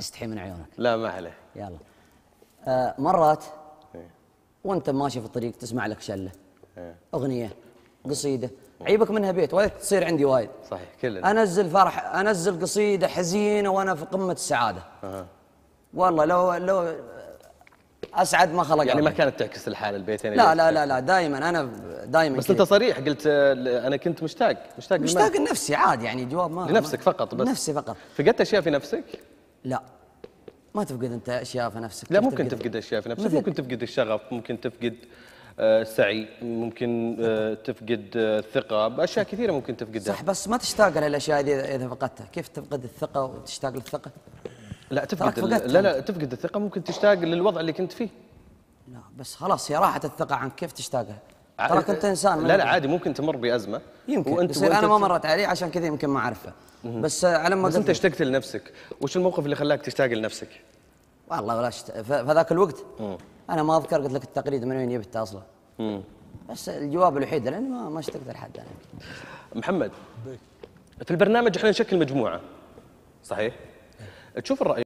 استحي من عيونك لا ما عليه يلا آه مرات إيه. وانت ماشي في الطريق تسمع لك شله إيه. اغنيه قصيده عيبك منها بيت ولا تصير عندي وايد صحيح كل انزل فرح انزل قصيده حزينه وانا في قمه السعاده أه. والله لو لو اسعد ما خلق يعني ما كانت تعكس الحاله البيتين يعني لا لا لا لا دائما انا دائما بس انت صريح قلت آه، انا كنت مشتاق مشتاق مشتاق لنفسي عاد يعني جواب ما لنفسك فقط بس نفسي فقط فقدت اشياء في نفسك؟ لا ما تفقد انت اشياء في نفسك لا ممكن تفقد, تفقد اشياء في نفسك ممكن تفقد الشغف ممكن تفقد آه، سعي ممكن آه، تفقد الثقه آه، اشياء كثيره ممكن تفقدها صح بس ما تشتاق للاشياء هذه اذا فقدتها كيف تفقد الثقه وتشتاق للثقه لا تفقد لا لا تفقد الثقه ممكن تشتاق للوضع اللي كنت فيه لا بس خلاص هي راحت الثقه عنك كيف تشتاقها ترى انت انسان لا لا عادي ممكن تمر بازمه يمكن وانت وانت انا ما مرت علي عشان كذا يمكن ما اعرفها بس على ما بس انت اشتقت لنفسك وش الموقف اللي خلاك تشتاق لنفسك والله ولا شت... فذاك الوقت مم. انا ما اذكر قلت لك التقليد من وين جبته اصلا بس الجواب الوحيد لاني ما ما اشتقت لحد انا محمد في البرنامج احنا نشكل مجموعه صحيح إيه. تشوف الراي